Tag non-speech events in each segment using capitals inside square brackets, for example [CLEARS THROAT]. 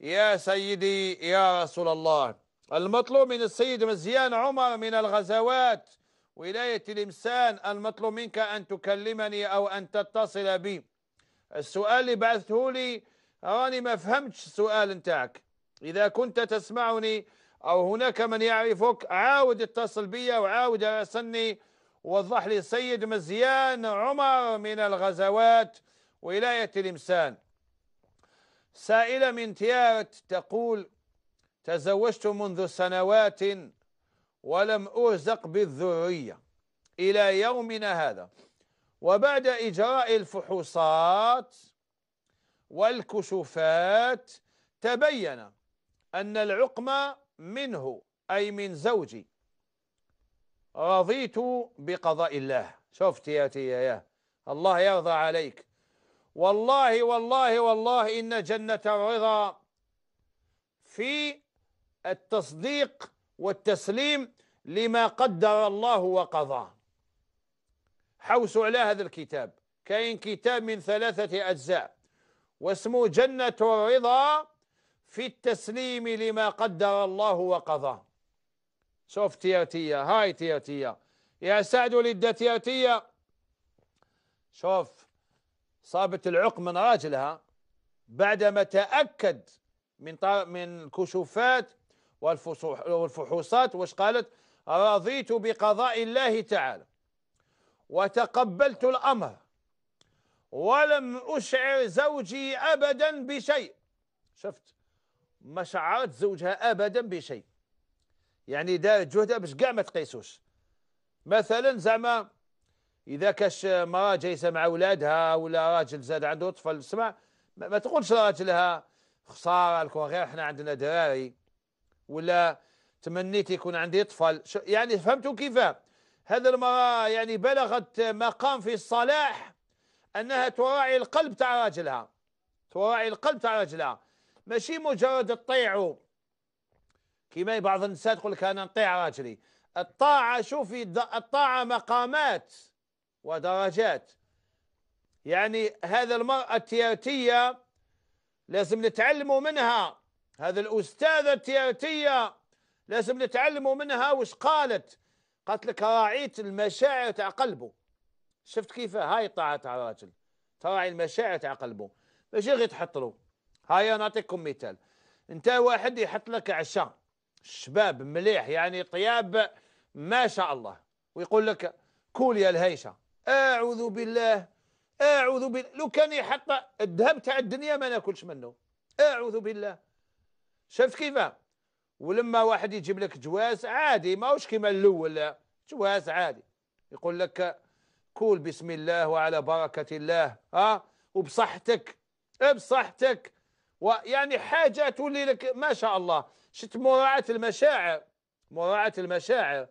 يا سيدي يا رسول الله المطلوب من السيد مزيان عمر من الغزوات ولاية الإمسان المطلوب منك أن تكلمني أو أن تتصل بي السؤال اللي بعثته لي راني ما فهمتش السؤال نتاعك إذا كنت تسمعني أو هناك من يعرفك عاود اتصل بي وعاود راسلني ووضح لي السيد مزيان عمر من الغزوات ولاية الإمسان سائلة من تيارت تقول تزوجت منذ سنوات ولم أرزق بالذرية إلى يومنا هذا وبعد إجراء الفحوصات والكشوفات تبين أن العقم منه أي من زوجي رضيت بقضاء الله شفت يا يا الله يرضى عليك والله والله والله إن جنة الرضا في التصديق والتسليم لما قدر الله وقضاه حوسوا على هذا الكتاب كاين كتاب من ثلاثة أجزاء واسمه جنة الرضا في التسليم لما قدر الله وقضاه شوف تياتيه هاي تياتيه يا سعد تياتيه شوف صابت العق من راجلها بعدما تأكد من من الكشوفات والفحوصات واش قالت رضيت بقضاء الله تعالى وتقبلت الأمر ولم أشعر زوجي أبدا بشيء شفت ما شعرت زوجها أبدا بشيء يعني دارت جهدها باش كاع ما تقيسوش مثلا زعما اذا كاش مراه جايسه مع اولادها ولا راجل زاد عنده طفل سمع ما تقولش لراجلها خساره لكم غير احنا عندنا دراري ولا تمنيت يكون عندي طفل يعني فهمتوا كيف هذا المراه يعني بلغت مقام في الصلاح انها تراعي القلب تاع راجلها تراعي القلب تاع راجلها ماشي مجرد تطيعوا كيما بعض النساء تقول لك انا نطيع راجلي الطاعه شوفي الطاعه مقامات ودرجات يعني هذا المرأة التياتية لازم نتعلموا منها هذا الأستاذة التياتية لازم نتعلموا منها وش قالت قالت لك راعيت المشاعر تاع قلبه شفت كيف هاي الطاعة تاع الراجل تراعي المشاعر تاع قلبه ماشي غير تحط له هاي نعطيكم مثال انت واحد يحط لك عشاء شباب مليح يعني طياب ما شاء الله ويقول لك كول يا الهيشه أعوذ بالله أعوذ بالله لو كان يحط الذهب تاع الدنيا ما ناكلش منه أعوذ بالله شفت كيفاه ولما واحد يجيب لك جواز عادي ماهوش كيما الأول جواز عادي يقول لك كول بسم الله وعلى بركة الله ها وبصحتك بصحتك ويعني حاجة تولي لك ما شاء الله شفت مراعاة المشاعر مراعاة المشاعر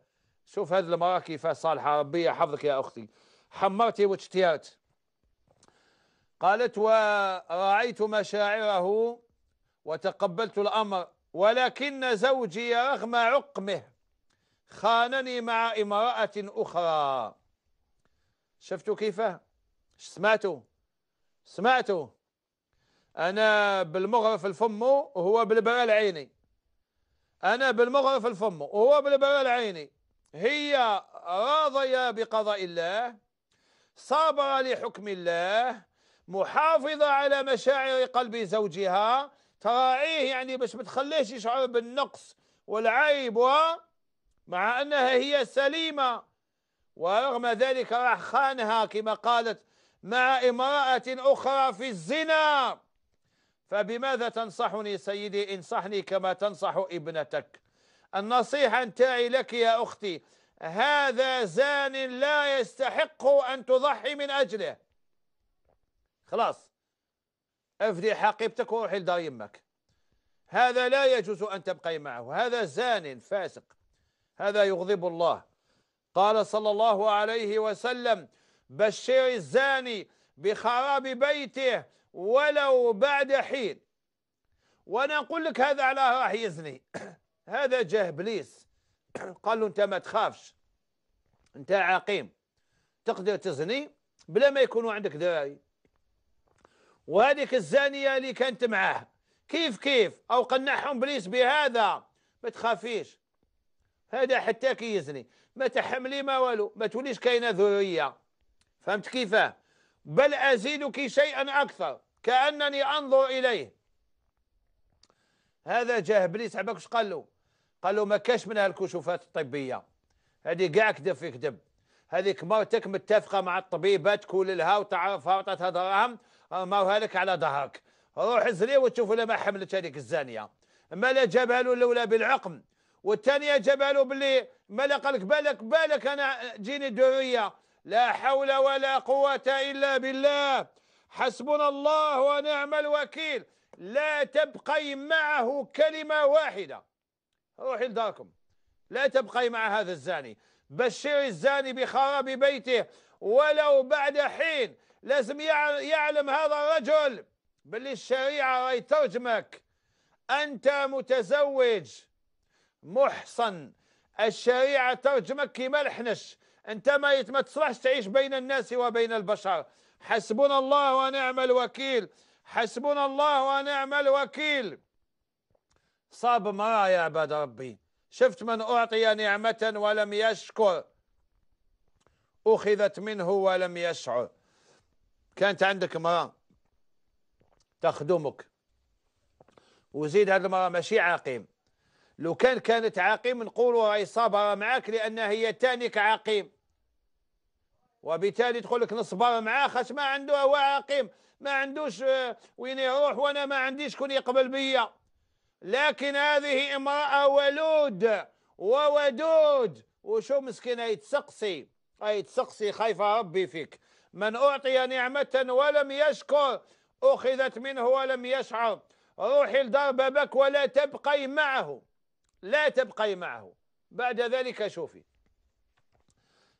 شوف هذه المرأة كيف صالحة ربي يحفظك يا أختي حمرتي واجتيرت قالت وراعيت مشاعره وتقبلت الأمر ولكن زوجي رغم عقمه خانني مع امرأة أخرى شفتوا كيف سمعتوا سمعتوا أنا بالمغرف الفم وهو بالبرال عيني أنا بالمغرف الفم وهو بالبرال عيني هي راضية بقضاء الله صابرة لحكم الله محافظة على مشاعر قلب زوجها تراعيه يعني باش ما تخليهش يشعر بالنقص والعيب و مع أنها هي سليمة ورغم ذلك راح خانها كما قالت مع امرأة أخرى في الزنا فبماذا تنصحني سيدي انصحني كما تنصح ابنتك النصيحة نتاعي لك يا أختي هذا زان لا يستحق أن تضحي من أجله خلاص افدي حقيبتك وروحي لدار يمك هذا لا يجوز أن تبقي معه هذا زان فاسق هذا يغضب الله قال صلى الله عليه وسلم بشر الزاني بخراب بيته ولو بعد حين وانا اقول لك هذا على راح يزني [CLEARS THROAT] هذا جه ابليس قال له انت ما تخافش انت عقيم تقدر تزني بلا ما يكونوا عندك دراري وهذيك الزانية اللي كانت معاه كيف كيف أو قنعهم بليس بهذا ما تخافيش هذا حتى كي يزني ما تحملي ما والو ما توليش كاينة ذرية فهمت كيفاه بل أزيدك شيئا أكثر كأنني أنظر إليه هذا جاه بليس عباك قال له قالوا ما كاش منها الكشوفات الطبيه هذه كاع كذب في كذب هذيك مرتك متفقه مع الطبيبه تكول لها وتعرفها وعطتها دراهم آه، ما لك على ظهرك روح زري وتشوف لما حملت هذيك الزانيه ما لا جابها له الاولى بالعقم والثانيه جابها له باللي ما لا قال لك بالك بالك انا جيني دوريه لا حول ولا قوه الا بالله حسبنا الله ونعم الوكيل لا تبقي معه كلمه واحده روحي لداركم لا تبقي مع هذا الزاني بشري الزاني بخراب بيته ولو بعد حين لازم يعلم هذا الرجل باللي الشريعة راي ترجمك أنت متزوج محصن الشريعة ترجمك كما الحنش أنت ما تصلحش تعيش بين الناس وبين البشر حسبنا الله ونعم الوكيل حسبنا الله ونعم الوكيل صاب مرة يا عباد ربي شفت من أعطي نعمة ولم يشكر أخذت منه ولم يشعر كانت عندك مرأة تخدمك وزيد هذه المرأة ماشي عقيم لو كان كانت عقيم نقولوا راهي صابرة معاك لأنها هي تانيك عقيم وبالتالي تقول لك نصبر معاه خاش ما عنده هو عقيم ما عندوش آه، وين يروح وانا ما عنديش كون يقبل بيا لكن هذه امرأة ولود وودود وشو مسكينة يتسقسي يتسقسي خايفة ربي فيك من أعطي نعمة ولم يشكر أخذت منه ولم يشعر روحي لدار بابك ولا تبقي معه لا تبقي معه بعد ذلك شوفي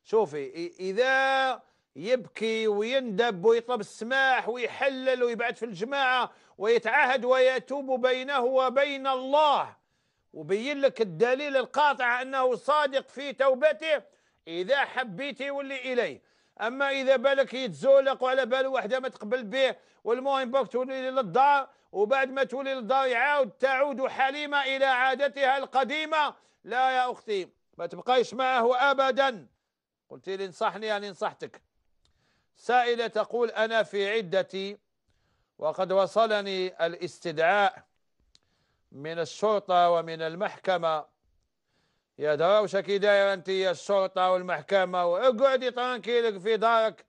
شوفي إذا يبكي ويندب ويطلب السماح ويحلل ويبعد في الجماعة ويتعهد ويتوب بينه وبين الله وبين لك الدليل القاطع أنه صادق في توبته إذا حبيت يولي إليه أما إذا بالك يتزولق وعلى باله وحده ما تقبل به والمهم بك تولي للدار وبعد ما تولي للدار يعاود تعود حليمة إلى عادتها القديمة لا يا أختي ما تبقايش معه أبدا قلت لي انصحني أنا يعني نصحتك سائلة تقول أنا في عدتي وقد وصلني الاستدعاء من الشرطة ومن المحكمة يا دروشك دايرة أنت يا الشرطة والمحكمة اقعدي طرانكيلك في دارك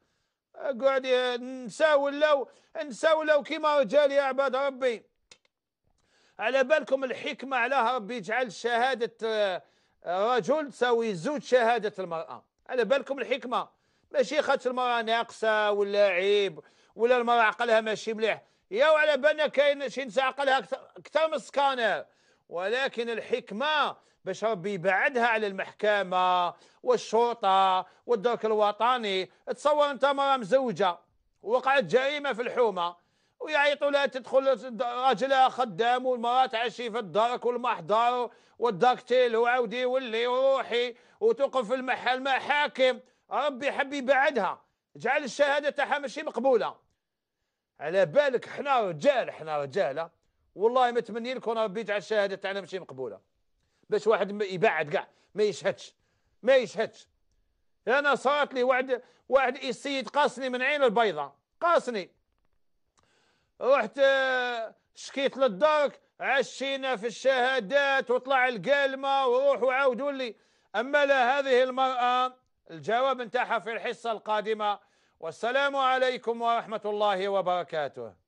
اقعدي نساو لو نساو لو كيما رجال يا عباد ربي على بالكم الحكمة علاه ربي يجعل شهادة آه، رجل تساوي زود شهادة المرأة على بالكم الحكمة ماشي خاطر المراه ناقصه ولا عيب ولا المراه عقلها ماشي مليح يا وعلى بالنا كاين شي نساء عقلها اكثر من السكانر ولكن الحكمه باش ربي يبعدها على المحكمه والشرطه والدرك الوطني تصور انت مراه مزوجه وقعت جريمه في الحومه ويعيطوا لها تدخل راجلها خدام والمراه تعشي في الدرك والمحضر والدكتيل وعاودي ولي وروحي وتوقف في المحل المحاكم ربي يحب يبعدها جعل الشهاده تاعها ماشي مقبوله على بالك حنا رجال حنا رجاله والله ما تمني لكم ربي يجعل الشهاده تاعنا ماشي مقبوله باش واحد يبعد كاع ما يشهدش ما يشهدش انا صارت لي واحد واحد السيد قاصني من عين البيضاء قاصني رحت آه، شكيت للدارك عشينا في الشهادات وطلع القلمه وروح وعاودوا لي اما هذه المراه الجواب نتاعها في الحصة القادمة والسلام عليكم ورحمة الله وبركاته